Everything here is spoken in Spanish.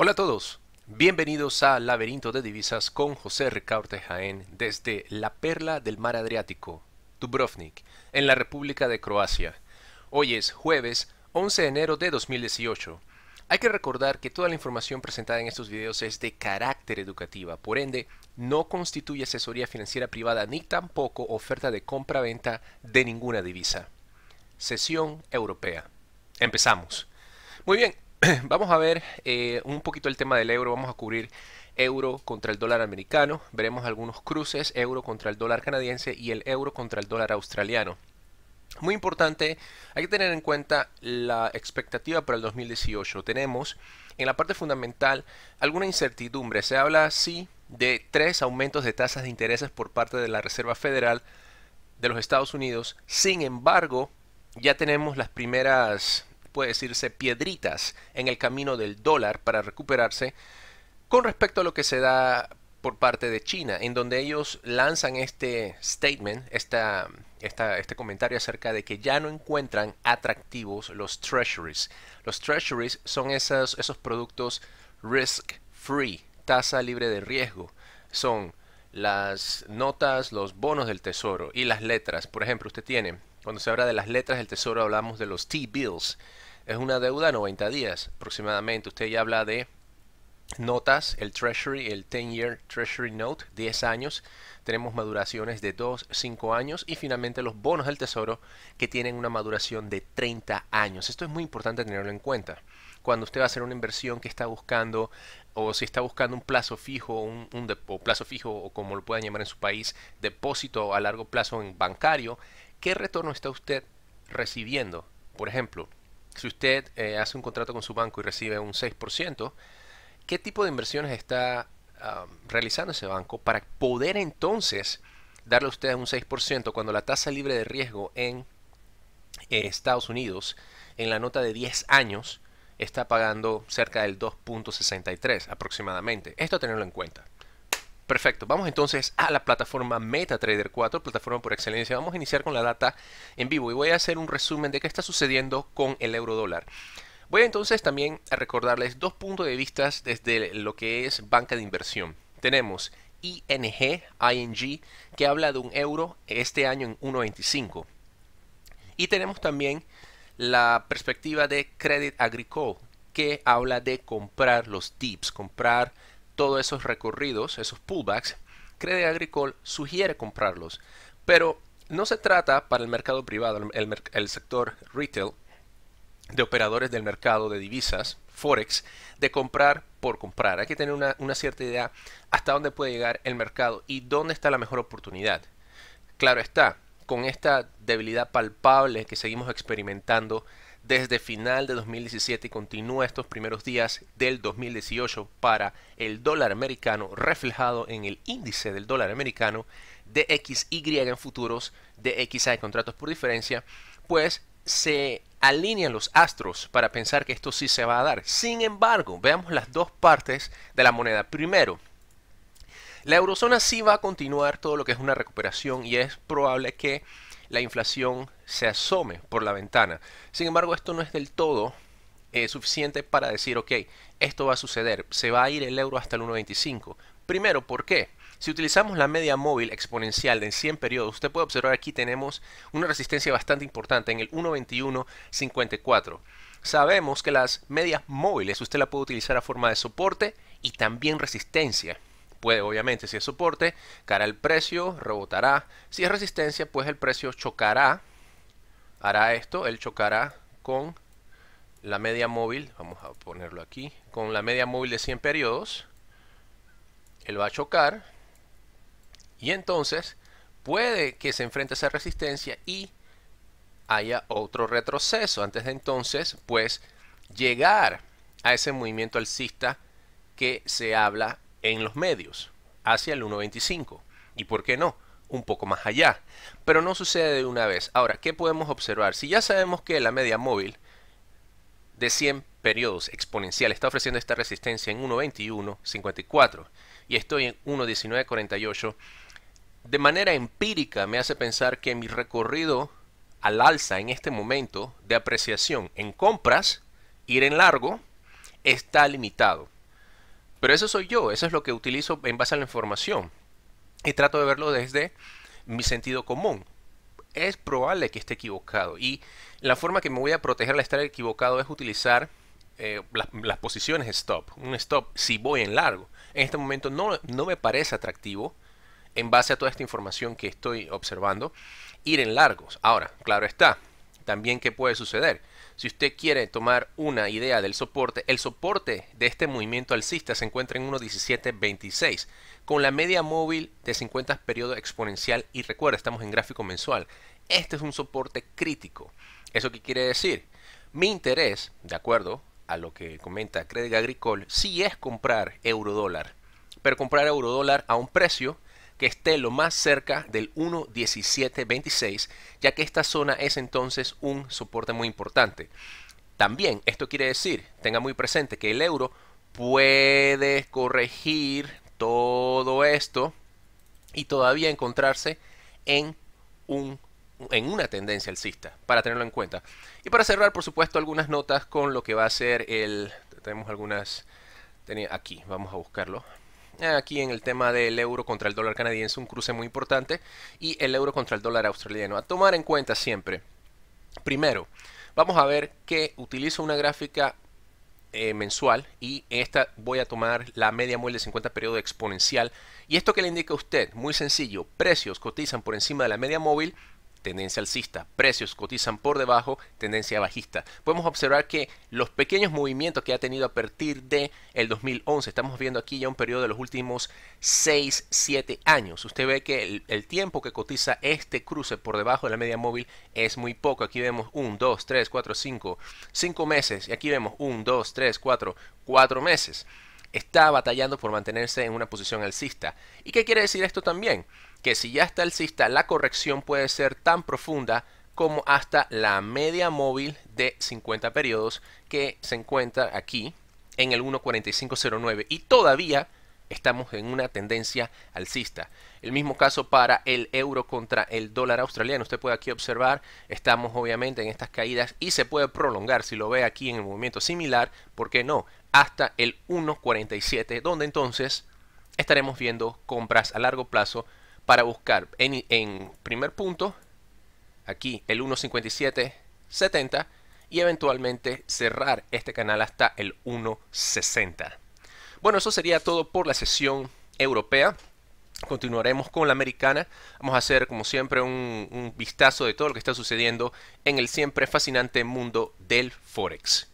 Hola a todos, bienvenidos a Laberinto de Divisas con José Ricaurte Jaén desde la perla del mar Adriático, Dubrovnik, en la República de Croacia. Hoy es jueves 11 de enero de 2018. Hay que recordar que toda la información presentada en estos videos es de carácter educativa, por ende, no constituye asesoría financiera privada ni tampoco oferta de compra-venta de ninguna divisa. Sesión Europea. Empezamos. Muy bien, vamos a ver eh, un poquito el tema del euro, vamos a cubrir euro contra el dólar americano, veremos algunos cruces, euro contra el dólar canadiense y el euro contra el dólar australiano. Muy importante, hay que tener en cuenta la expectativa para el 2018. Tenemos en la parte fundamental alguna incertidumbre. Se habla, sí, de tres aumentos de tasas de intereses por parte de la Reserva Federal de los Estados Unidos. Sin embargo, ya tenemos las primeras puede decirse, piedritas en el camino del dólar para recuperarse con respecto a lo que se da por parte de China, en donde ellos lanzan este statement, esta, esta, este comentario acerca de que ya no encuentran atractivos los treasuries. Los treasuries son esos, esos productos risk free, tasa libre de riesgo. Son las notas, los bonos del tesoro y las letras. Por ejemplo, usted tiene cuando se habla de las letras del tesoro hablamos de los T-bills. Es una deuda a 90 días aproximadamente. Usted ya habla de notas, el Treasury, el 10-year Treasury Note, 10 años. Tenemos maduraciones de 2, 5 años y finalmente los bonos del tesoro que tienen una maduración de 30 años. Esto es muy importante tenerlo en cuenta. Cuando usted va a hacer una inversión que está buscando o si está buscando un plazo fijo, un, plazo fijo o como lo puedan llamar en su país, depósito a largo plazo en bancario, ¿qué retorno está usted recibiendo? Por ejemplo, si usted eh, hace un contrato con su banco y recibe un 6%, ¿qué tipo de inversiones está realizando ese banco para poder entonces darle a usted un 6% cuando la tasa libre de riesgo en eh, Estados Unidos en la nota de 10 años está pagando cerca del 2.63 aproximadamente? Esto a tenerlo en cuenta. Perfecto, vamos entonces a la plataforma MetaTrader 4, plataforma por excelencia. Vamos a iniciar con la data en vivo y voy a hacer un resumen de qué está sucediendo con el euro dólar. Voy entonces también a recordarles dos puntos de vista desde lo que es banca de inversión. Tenemos ING, ING, que habla de un euro este año en 1.25. Y tenemos también la perspectiva de Credit Agricole, que habla de comprar los tips, comprar todos esos recorridos, esos pullbacks, Credit Agricole sugiere comprarlos. Pero no se trata para el mercado privado, el, sector retail, de operadores del mercado de divisas, Forex, de comprar por comprar. Hay que tener una, cierta idea hasta dónde puede llegar el mercado y dónde está la mejor oportunidad. Claro está, con esta debilidad palpable que seguimos experimentando desde final de 2017 y continúa estos primeros días del 2018 para el dólar americano reflejado en el índice del dólar americano de XY en futuros, de XA en contratos por diferencia, pues se alinean los astros para pensar que esto sí se va a dar. Sin embargo, veamos las dos partes de la moneda. Primero, la eurozona sí va a continuar todo lo que es una recuperación y es probable que la inflación se asome por la ventana. Sin embargo, esto no es del todo eh, suficiente para decir, ok, esto va a suceder, se va a ir el euro hasta el 1.25. Primero, ¿por qué? Si utilizamos la media móvil exponencial de 100 periodos, usted puede observar aquí tenemos una resistencia bastante importante en el 1.2154. Sabemos que las medias móviles usted la puede utilizar a forma de soporte y también resistencia puede obviamente, si es soporte, cara el precio, rebotará. Si es resistencia, pues el precio chocará, hará esto, él chocará con la media móvil, vamos a ponerlo aquí, con la media móvil de 100 periodos, él va a chocar y entonces puede que se enfrente a esa resistencia y haya otro retroceso. Antes de entonces, pues llegar a ese movimiento alcista que se habla en los medios, hacia el 1.25 y por qué no, un poco más allá. Pero no sucede de una vez. Ahora, ¿qué podemos observar? Si ya sabemos que la media móvil de 100 periodos exponencial está ofreciendo esta resistencia en 1.21.54 y estoy en 1.19.48, de manera empírica me hace pensar que mi recorrido al alza en este momento de apreciación en compras, ir en largo, está limitado. Pero eso soy yo, eso es lo que utilizo en base a la información. Y trato de verlo desde mi sentido común. Es probable que esté equivocado. Y la forma que me voy a proteger al estar equivocado es utilizar eh, las, posiciones stop. Un stop si voy en largo. En este momento no, no me parece atractivo en base a toda esta información que estoy observando, ir en largos. Ahora, claro está, también qué puede suceder. Si usted quiere tomar una idea del soporte, el soporte de este movimiento alcista se encuentra en 1.1726, con la media móvil de 50 periodo exponencial y recuerda, estamos en gráfico mensual. Este es un soporte crítico. ¿Eso qué quiere decir? Mi interés, de acuerdo a lo que comenta Credit Agricole, sí es comprar euro dólar, pero comprar euro dólar a un precio que esté lo más cerca del 1.1726, ya que esta zona es entonces un soporte muy importante. También esto quiere decir, tenga muy presente que el euro puede corregir todo esto y todavía encontrarse en un en una tendencia alcista, para tenerlo en cuenta. Y para cerrar, por supuesto, algunas notas con lo que va a ser el... Tenemos algunas... aquí, vamos a buscarlo aquí en el tema del euro contra el dólar canadiense, un cruce muy importante, y el euro contra el dólar australiano. A tomar en cuenta siempre, primero, vamos a ver que utilizo una gráfica eh, mensual y esta voy a tomar la media móvil de 50 periodo exponencial. ¿Y esto que le indica a usted? Muy sencillo, precios cotizan por encima de la media móvil tendencia alcista. Precios cotizan por debajo, tendencia bajista. Podemos observar que los pequeños movimientos que ha tenido a partir de el 2011, estamos viendo aquí ya un periodo de los últimos 6, 7 años. Usted ve que el, tiempo que cotiza este cruce por debajo de la media móvil es muy poco. Aquí vemos 1, 2, 3, 4, 5, 5 meses. Y aquí vemos 1, 2, 3, 4, 4 meses está batallando por mantenerse en una posición alcista. ¿Y qué quiere decir esto también? que si ya está alcista, la corrección puede ser tan profunda como hasta la media móvil de 50 periodos que se encuentra aquí en el 1.4509 y todavía estamos en una tendencia alcista. El mismo caso para el euro contra el dólar australiano. Usted puede aquí observar, estamos obviamente en estas caídas y se puede prolongar, si lo ve aquí en el movimiento similar, ¿por qué no? Hasta el 1.47, donde entonces estaremos viendo compras a largo plazo para buscar en, primer punto, aquí el 1.5770 y eventualmente cerrar este canal hasta el 1.60. Bueno, eso sería todo por la sesión europea. Continuaremos con la americana. Vamos a hacer, como siempre, un vistazo de todo lo que está sucediendo en el siempre fascinante mundo del Forex.